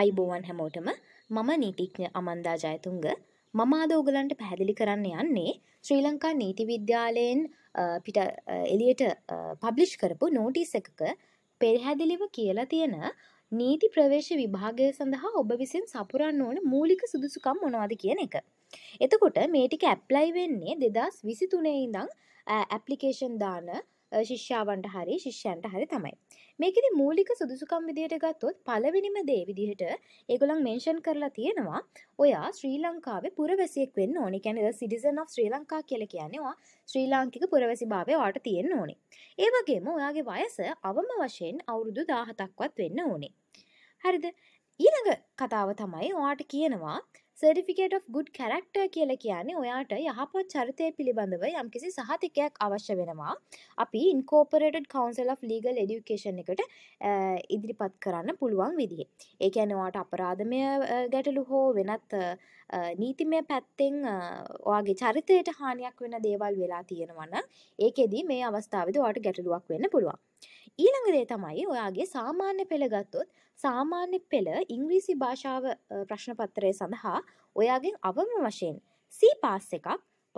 අයිබෝවන් හැමෝටම මම නීතිඥ අමන්දා ජයතුංග මම අද ඔගලන්ට පැහැදිලි කරන්න යන්නේ ශ්‍රී ලංකා නීති විද්‍යාලයෙන් පිට එලියට පබ්ලිෂ් කරපු නෝටිස් එකක පෙරහැදිලිව කියලා තියෙන නීති ප්‍රවේශ විභාගය සඳහා ඔබ විසින් සපුරන්න ඕන මූලික සුදුසුකම් මොනවාද කියන එක. එතකොට මේටික ඇප්ලයි වෙන්නේ දෙදස් විසි තුනේ ඉඳං ඇප්ලිකේෂන් දාන ශිෂ්‍යාවන්ට හරි ශිෂ්‍යන්ට හරි තමයි. මේකෙදි මූලික සුදුසුකම් විදිහයට ගත්තොත් පළවෙනිම දේ විදිහට ඒගොල්ලන් මෙන්ෂන් කරලා තියෙනවා ඔයා ශ්‍රී ලංකාවේ පුරවැසියෙක් වෙන්න ඕනේ. කියන්නේ සිටිසන් ඔෆ් ශ්‍රී ලංකා කියලා කියන්නේ ඔයා ශ්‍රී ලාංකික පුරවැසිභාවය ඔයාට තියෙන්න ඕනේ. ඒ වගේම ඔයාගේ වයස අවම වශයෙන් අවුරුදු 17ක්වත් වෙන්න ඕනේ. හරිද? ඊළඟ කතාව තමයි ඔයාට කියනවා සර්ටිෆිකේට් of good character කියල කියන්නේ ඔයාට යහපත් චරිතය පිළිබඳව යම්කිසි සහතිකයක් අවශ්‍ය වෙනවා අපි ඉන්කෝපරට කවන්සල් of legal education එකට ඉදිරිපත් කරන්න පුළුවන් විදිහ ඒකඇනවාට අපරාධමය ගැටලු හෝ වෙනත් නීතිමය පැත්තෙන් ඔයාගේ චරිතයට හානියක් වෙන දේවල් වෙලා තියෙනවන්න ඒකෙදී මේ අවස්ථාවද වාට ගැටලුවක් වෙන්න පුළුවන් ඊළඟදේ තමයි ඔයාගේ සාමාන්‍ය පෙළගත්තොත් සාමාන්‍ය පෙළ ඉංග්‍රීසි භාෂාව ප්‍රශ්නපත්තරය සඳහා ඔයාගෙන් අවම වශයෙන් සීපාස් එකක්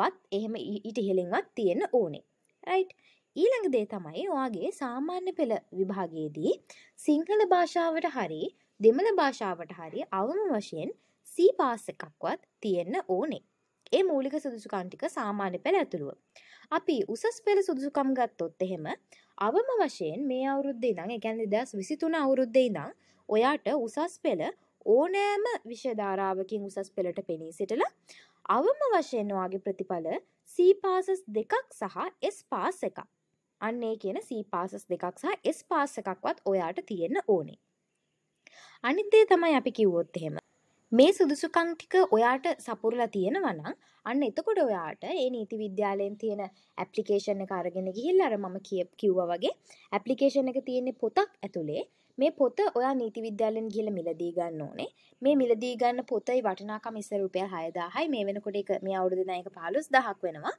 වත් එහෙම ඊට ඉහෙළෙන්වත් තියෙන ඕනේ රයිට් ඊළඟදේ තමයි ඔයාගේ සාමාන්‍ය පෙළ විභාගයේදී සිංහල භාෂාවට හරි දෙමළ භාෂාවට හරි අවම වශයෙන් සීපාස් එකක්වත් තියෙන්න ඕනේ ඒ මූලික සුදුසුකන්ටික සාමාන්‍ය පෙළ ඇතුළුව අපි උසස් පෙළ සුදුසුකම් ගත්තොත් එහෙම අවම වශයෙන් මේ අවුරුද්දේ ඉඳන් ඒ කියන්නේ 2023 අවුරුද්දේ ඉඳන් ඔයාට උසස් පෙළ ඕනෑම විෂය ධාරාවකින් උසස් පෙළට පෙනී සිටලා අවම වශයෙන් ඔයාගේ ප්‍රතිඵල C passes දෙකක් සහ S pass එකක්. අන්න ඒ කියන C passes දෙකක් සහ S pass එකක්වත් ඔයාට තියෙන්න ඕනේ. අනිත් දේ තමයි අපි කිව්වොත් එහෙම මේ සුදුසුකම් ටික ඔයාට සපුරලා තියෙනවා නම් අන්න එතකොට ඔයාට ඒ නීති විද්‍යාලයෙන් තියෙන ඇප්ලිකේෂන් එක අරගෙන ගිහිල්ලා අර මම කිව්වා වගේ ඇප්ලිකේෂන් එක තියෙන පොතක් ඇතුලේ මේ පොත ඔයා නීති විද්‍යාලෙන් ගිහලා මිලදී ගන්න ඕනේ. මේ මිලදී ගන්න පොතේ වටිනාකම ඉස්සර රුපියල් 6000යි. මේ වෙනකොට ඒක මේ අවුරුද්දේ නම් ඒක 15000ක් වෙනවා.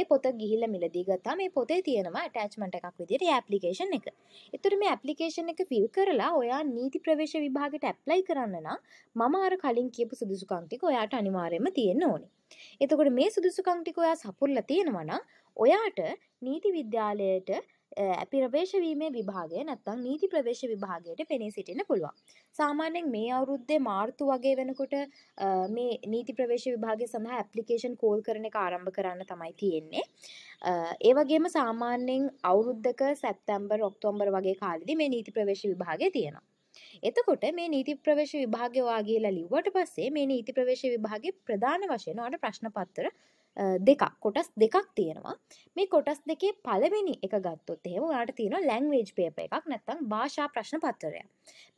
ඒ පොත ගිහිල්ලා මිලදී ගත්තා. මේ පොතේ තියෙනවා ඇටැච්මන්ට් එකක් විදිහට ඒ ඇප්ලිකේෂන් එක. ඒතර මේ ඇප්ලිකේෂන් එක ෆිල් කරලා ඔයා නීති ප්‍රවේශ විභාගයට ඇප්ලයි කරන්න නම් මම අර කලින් කියපු සුදුසුකම් ටික ඔයාට අනිවාර්යයෙන්ම තියෙන්න ඕනේ. එතකොට මේ සුදුසුකම් ටික ඔයා සපුරලා තියෙනවා නම් ඔයාට නීති විද්‍යාලයට ප්‍රවේශවීමේ විභාගය නැත්තං නීති ප්‍රවේශ විභාගයට පෙනී සිටින්න පුළුවන්. සාමාන්‍යෙන් මේ අවුරුද්දේ මාර්තු වගේ වෙනකොට මේ නීති ප්‍රවේශ විභාගය සඳහා ඇප්ලිකේෂන් කෝල් කරන එක ආරම්භ කරන්න තමයි තියෙන්නේ. ඒවගේම සාමාන්‍යෙන් අවුරුද්ධක සැප්තැම්බර් ඔක්තෝම්බර් වගේ කාලෙදි මේ නීති ප්‍රවේශ විභාගය තියෙනවා. එතකොට මේ නීති ප්‍රවේශ විභාගය වාගේලා ලිව්වට පස්සේ මේ නීති ප්‍රවේශ විභාගේ ප්‍රධාන වශයෙන් ඔයාලට ප්‍රශ්න පත්‍ර දෙකක් කොටස් දෙකක් තියෙනවා මේ කොටස් දෙකේ පළවෙනි එක ගත්තොත් එහෙම ඔයාට තියෙනවා ලැන්ග්වේජ් පේපර් එකක් නැත්නම් භාෂා ප්‍රශ්න පත්‍රය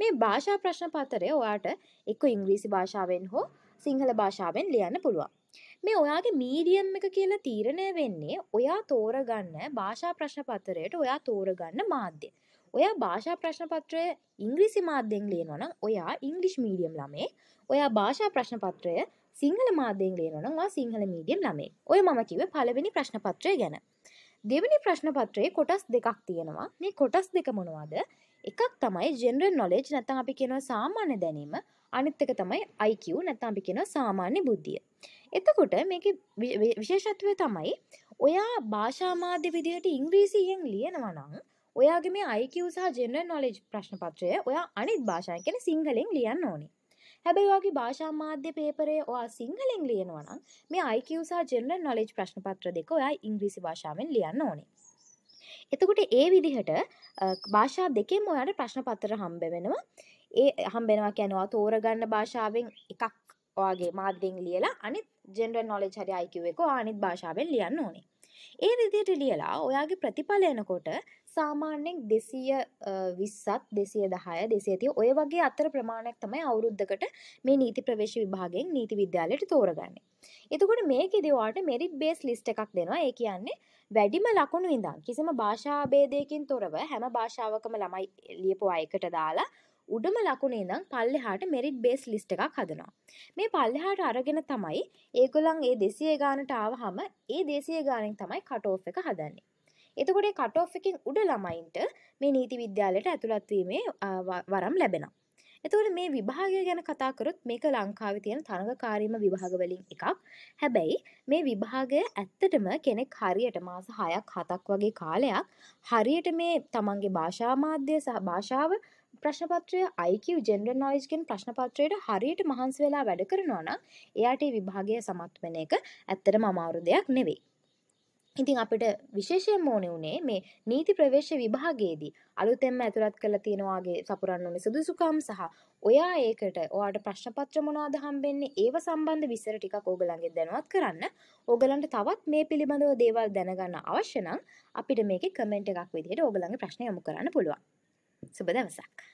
මේ භාෂා ප්‍රශ්න පත්‍රය ඔයාට එක්ක ඉංග්‍රීසි භාෂාවෙන් හෝ සිංහල භාෂාවෙන් ලියන්න පුළුවන් මේ ඔයාගේ මීඩියම් එක කියලා තීරණය වෙන්නේ ඔයා තෝරගන්න භාෂා ප්‍රශ්න පත්‍රයට ඔයා තෝරගන්න මාධ්‍ය ඔයා භාෂා ප්‍රශ්නපත්‍රය ඉංග්‍රීසි මාධ්‍යෙන් ලියනොනම් ඔයා ඉංගලිෂ් මීඩියම් ළමේ ඔයා භාෂා ප්‍රශ්නපත්‍රය සිංහල මාධ්‍යෙන් ලියනොනවා සිංහල මීඩියම් ළමේ ඔය මම කිව පලවෙනි ප්‍රශ්නපත්‍රය ගැන දෙවැනි ප්‍රශ්නපත්‍රයේ කොටස් දෙකක් තියෙනවා මේ කොටස් දෙක මොනවාද එකක් තමයි ජෙනරල් නොලෙජ් නැතම් අපි කියනවා සාමාන්‍ය දැනීම අනිත් එක තමයි IQ නැත්නම් අපි කියනවා සාමාන්‍ය බුද්ධිය. එතකොට මේකේ විශේෂත්වය තමයි ඔයා භාෂා මාධ්‍ය විදිහට ඉංග්‍රීසියෙන් ලියනවා නම් ඔයාගේ මේ අයික සහ ජෙනරල් නොලෙජ් ප්‍රශ්න පත්‍රය ඔයා අනිත් භාෂාය කෙන සිංහලෙන් ලියන්න ඕනේ හැබැයි වගේ භාෂා මාධ්‍ය පේපරේ ඔයා සිංහලෙන් ලියනවනම් මේ අයික සහ ජෙනරල් නොලෙජ් ප්‍රශ්න පත්‍ර දෙක ඔයා ඉංග්‍රීසි භාෂාවෙන් ලියන්න ඕනේ එතකොට ඒ විදිහට භාෂා දෙකෙන් ඔයාට ප්‍රශ්න පත්තර හම්බ වෙනවා ඒ හම්බෙනවා කියැනවා තෝරගන්න භාෂාවෙන් එකක් ඔයාගේ මාධ්‍යෙන් ලියලා අනිත් ජෙනරල් නොලෙජ් හරි අයිකිව එක අනිත් භාෂාවෙන් ලියන්න ඕනේ ඒ විදියට ලියලා ඔයාගේ ප්‍රතිඵල එනකොට සාමාන්‍යෙන් දෙසීය විස්සත් දෙසිය දහය දෙසේතිය ඔය වගේ අතර ප්‍රමාණයක් තමයි අවුරුද්ධකට මේ නීති ප්‍රවේශ විභාගෙන් නීති විද්‍යාලයට තෝරගන්න. එතකොට මේක දවාට මෙරිට් බේස් ලිස්ට එකක් දෙනවා ඒ කියන්නේ වැඩිම ලකුණු ඉඳම් කිසිම භාෂාභේදයකින් තොරව හැම භාෂාවකම ළමයි ලියපු අයකට දාලා උඩම ලකුණේ දම් පල්ලෙහාට මෙරිට් බේස් ලිස්ට එකක් හදනවා. මේ පල්ලෙහාට අරගෙන තමයි ඒගොලන් ඒ දෙසිය ගානට ආවහම ඒ දේශය ගානෙන් තමයි කටෝ් එක හදන්නේ. එතකොට කටෝ් එකින් උඩ ළමයින්ට මේ නීති විද්‍යාලයට ඇතුළත්වීමේ වරම් ලැබෙන. එතවට මේ විභාගය ගැන කතාකරොත් මේක ලංකාව තියෙන තරඟකාරීම විභාගවලින් එකක් හැබැයි මේ විභාගය ඇත්තටම කෙනෙක් හරියට මාස හයක් හතක් වගේ කාලයක් හරියට මේ තමන්ගේ භාෂාමාධ්‍ය සහ භාෂාව ප්‍රශ්නපත්‍රය IQ ජෙනරල් නොලෙජ් කියන ප්‍රශ්නපත්‍රයට හරියට මහන්සි වෙලා වැඩ කරනවා නම් එයාට ඒ විභාගය සමත් වෙන එක ඇත්තටම අමාරු දෙයක් නෙවෙයි. ඉතින් අපිට විශේෂයෙන් ඕනේ උනේ මේ නීති ප්‍රවේශ විභාගයේදී අලුතෙන්ම ඇතුළත් කරලා තියෙනවාගේ සපුරන්න ඕනේ සුදුසුකම් සහ ඔයා ඒකට ඔයාට ප්‍රශ්න පත්‍ර මොනවද හම්බෙන්නේ ඒව සම්බන්ධ විස්තර ටිකක් ඕගලන්ගෙන් දැනුවත් කරන්න. ඕගලන්ට තවත් මේ පිළිබඳව දේවල් දැනගන්න අවශ්‍ය නම් අපිට මේකේ කමෙන්ට් එකක් විදිහට ඕගලන්ගේ ප්‍රශ්න යොමු කරන්න පුළුවන්. Super da vsak.